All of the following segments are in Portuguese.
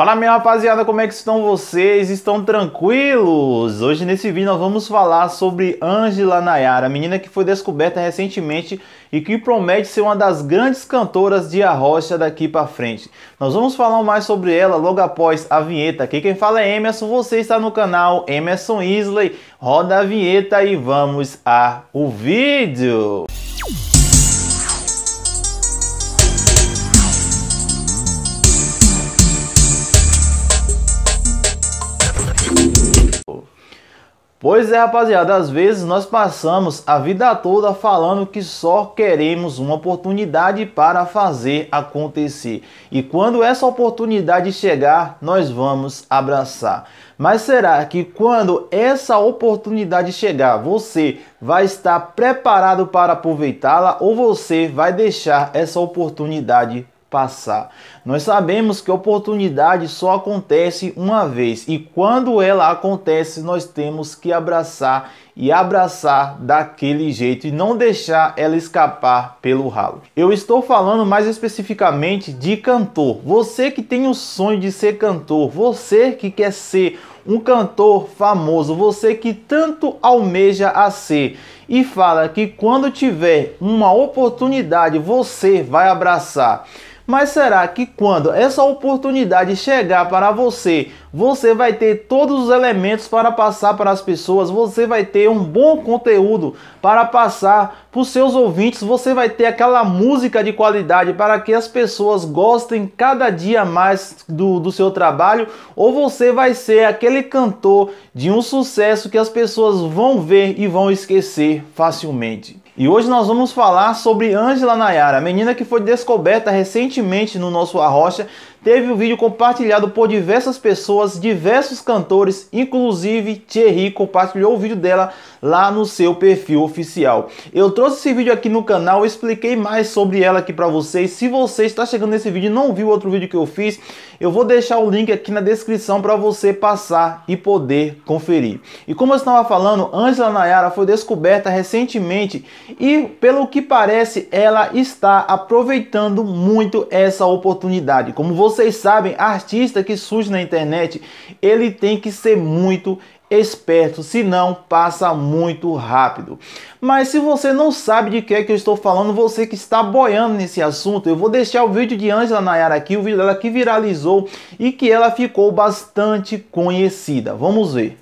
Fala minha rapaziada, como é que estão vocês? Estão tranquilos? Hoje nesse vídeo nós vamos falar sobre Angela Nayara, menina que foi descoberta recentemente e que promete ser uma das grandes cantoras de arrocha daqui para frente. Nós vamos falar mais sobre ela logo após a vinheta. Aqui quem fala é Emerson, você está no canal Emerson Isley. Roda a vinheta e vamos ao vídeo. Pois é, rapaziada, às vezes nós passamos a vida toda falando que só queremos uma oportunidade para fazer acontecer. E quando essa oportunidade chegar, nós vamos abraçar. Mas será que quando essa oportunidade chegar, você vai estar preparado para aproveitá-la ou você vai deixar essa oportunidade passar. Nós sabemos que oportunidade só acontece uma vez e quando ela acontece, nós temos que abraçar e abraçar daquele jeito e não deixar ela escapar pelo ralo. Eu estou falando mais especificamente de cantor. Você que tem o sonho de ser cantor, você que quer ser um cantor famoso, você que tanto almeja a ser e fala que quando tiver uma oportunidade você vai abraçar. Mas será que quando essa oportunidade chegar para você, você vai ter todos os elementos para passar para as pessoas, você vai ter um bom conteúdo para passar para os seus ouvintes, você vai ter aquela música de qualidade para que as pessoas gostem cada dia mais do, do seu trabalho, ou você vai ser aquele cantor de um sucesso que as pessoas vão ver e vão esquecer facilmente. E hoje nós vamos falar sobre Angela Nayara, a menina que foi descoberta recentemente no nosso Arrocha teve o vídeo compartilhado por diversas pessoas, diversos cantores, inclusive Thierry compartilhou o vídeo dela lá no seu perfil oficial. Eu trouxe esse vídeo aqui no canal, expliquei mais sobre ela aqui para vocês. Se você está chegando nesse vídeo e não viu outro vídeo que eu fiz, eu vou deixar o link aqui na descrição para você passar e poder conferir. E como eu estava falando, Angela Nayara foi descoberta recentemente e, pelo que parece, ela está aproveitando muito essa oportunidade. Como você vocês sabem, artista que surge na internet, ele tem que ser muito esperto, senão passa muito rápido. Mas se você não sabe de que é que eu estou falando, você que está boiando nesse assunto, eu vou deixar o vídeo de Angela Nayara aqui, o vídeo dela que viralizou e que ela ficou bastante conhecida. Vamos ver.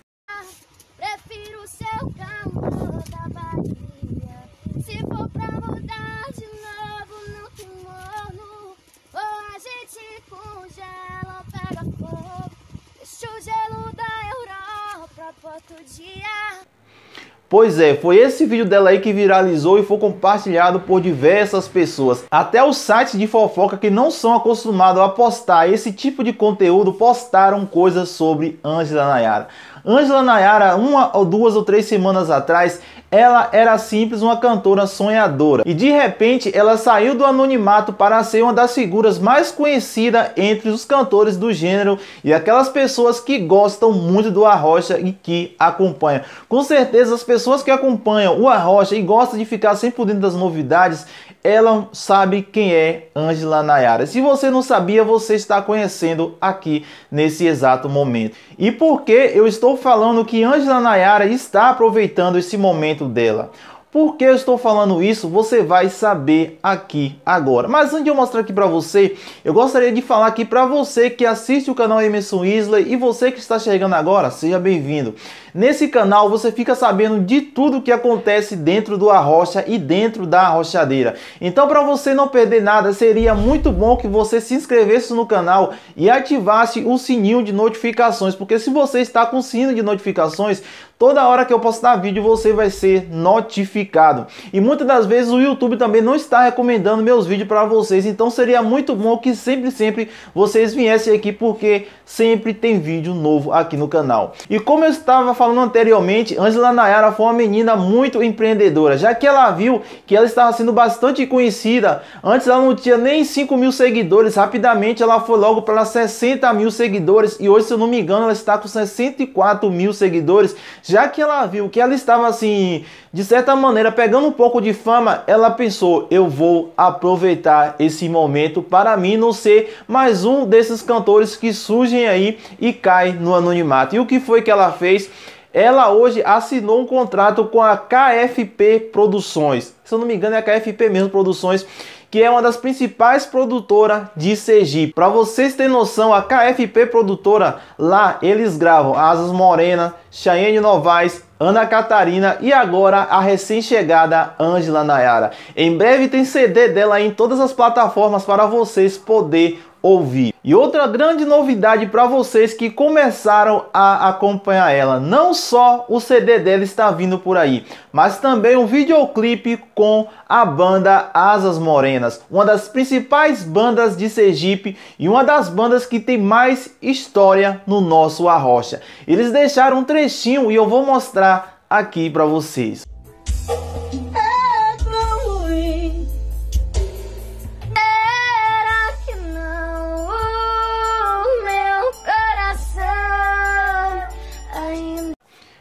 Pois é, foi esse vídeo dela aí que viralizou e foi compartilhado por diversas pessoas. Até os sites de fofoca que não são acostumados a postar esse tipo de conteúdo postaram coisas sobre Angela Nayara. Angela Nayara, uma ou duas ou três semanas atrás, ela era simples uma cantora sonhadora e de repente ela saiu do anonimato para ser uma das figuras mais conhecidas entre os cantores do gênero e aquelas pessoas que gostam muito do Arrocha e que acompanham. Com certeza as pessoas que acompanham o Arrocha e gostam de ficar sempre por dentro das novidades ela sabe quem é Angela Nayara. Se você não sabia, você está conhecendo aqui nesse exato momento. E por que eu estou falando que Angela Nayara está aproveitando esse momento dela? Por que eu estou falando isso? Você vai saber aqui agora. Mas antes de eu mostrar aqui para você, eu gostaria de falar aqui para você que assiste o canal Emerson Isley e você que está chegando agora, seja bem-vindo. Nesse canal você fica sabendo de tudo que acontece dentro do Arrocha e dentro da arrochadeira. Então para você não perder nada, seria muito bom que você se inscrevesse no canal e ativasse o sininho de notificações, porque se você está com o sino de notificações, toda hora que eu postar vídeo você vai ser notificado. E muitas das vezes o YouTube também não está recomendando meus vídeos para vocês, então seria muito bom que sempre, sempre vocês viessem aqui, porque sempre tem vídeo novo aqui no canal. E como eu estava falando anteriormente, Angela Nayara foi uma menina muito empreendedora, já que ela viu que ela estava sendo bastante conhecida. Antes ela não tinha nem 5 mil seguidores, rapidamente ela foi logo para 60 mil seguidores e hoje, se eu não me engano, ela está com 64 mil seguidores, já que ela viu que ela estava assim, de certa maneira, pegando um pouco de fama, ela pensou: eu vou aproveitar esse momento para mim não ser mais um desses cantores que surgem aí e caem no anonimato. E o que foi que ela fez? ela hoje assinou um contrato com a KFP Produções. Se eu não me engano, é a KFP mesmo Produções, que é uma das principais produtoras de Sergipe. Para vocês terem noção, a KFP Produtora, lá eles gravam Asas Morena, Cheyenne Novaes, Ana Catarina e agora a recém-chegada Ângela Nayara. Em breve tem CD dela em todas as plataformas para vocês poder ouvir. E outra grande novidade para vocês que começaram a acompanhar ela, não só o CD dela está vindo por aí, mas também um videoclipe com a banda Asas Morenas, uma das principais bandas de Sergipe e uma das bandas que tem mais história no nosso Arrocha. Eles deixaram um trechinho e eu vou mostrar aqui para vocês.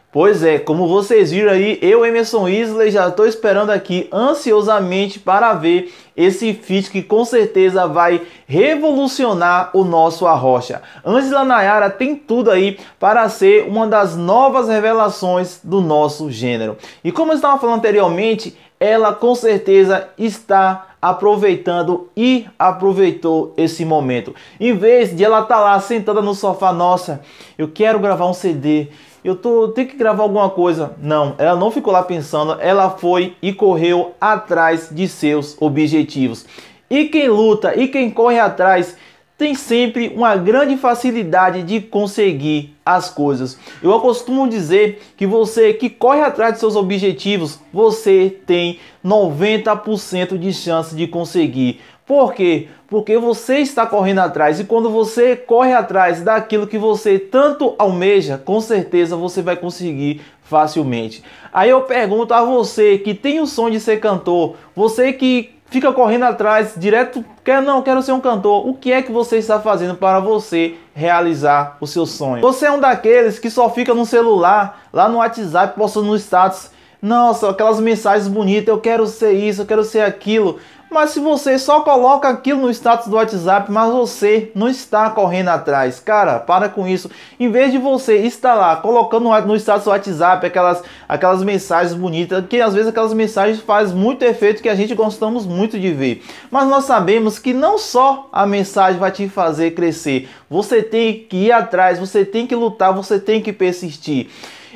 Pois é, como vocês viram aí, eu, Emerson Isley, já estou esperando aqui ansiosamente para ver esse feat que com certeza vai revolucionar o nosso arrocha. Angela Nayara tem tudo aí para ser uma das novas revelações do nosso gênero. E como eu estava falando anteriormente, ela com certeza está aproveitando e aproveitou esse momento. Em vez de ela estar tá lá sentada no sofá, nossa, eu quero gravar um CD, eu tô, tenho que gravar alguma coisa. Não, ela não ficou lá pensando, ela foi e correu atrás de seus objetivos. E quem luta e quem corre atrás tem sempre uma grande facilidade de conseguir as coisas. Eu costumo dizer que você que corre atrás de seus objetivos, você tem 90% de chance de conseguir. Por quê? Porque você está correndo atrás e quando você corre atrás daquilo que você tanto almeja, com certeza você vai conseguir facilmente. Aí eu pergunto a você que tem o sonho de ser cantor, você que fica correndo atrás direto, quer não, quero ser um cantor. O que é que você está fazendo para você realizar o seu sonho? Você é um daqueles que só fica no celular, lá no WhatsApp, postando no status, nossa, aquelas mensagens bonitas, eu quero ser isso, eu quero ser aquilo. Mas se você só coloca aquilo no status do WhatsApp, mas você não está correndo atrás, cara, para com isso. Em vez de você estar lá colocando no status do WhatsApp aquelas, aquelas mensagens bonitas, que às vezes aquelas mensagens faz muito efeito que a gente gostamos muito de ver. Mas nós sabemos que não só a mensagem vai te fazer crescer, você tem que ir atrás, você tem que lutar, você tem que persistir.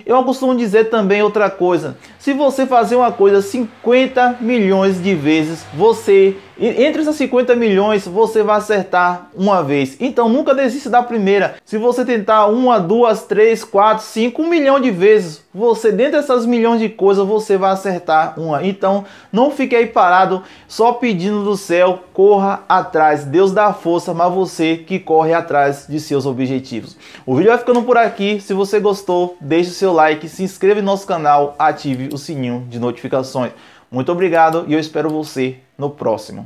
Eu costumo dizer também outra coisa: se você fazer uma coisa 50 milhões de vezes, você entre esses 50 milhões você vai acertar uma vez. Então nunca desista da primeira. Se você tentar uma, duas, três, quatro, cinco, um milhão de vezes, você dentro dessas milhões de coisas você vai acertar uma. Então não fique aí parado só pedindo do céu, corra atrás. Deus dá força, mas você que corre atrás de seus objetivos. O vídeo vai ficando por aqui. Se você gostou, deixe o seu like, se inscreva em nosso canal, ative o sininho de notificações. Muito obrigado e eu espero você no próximo.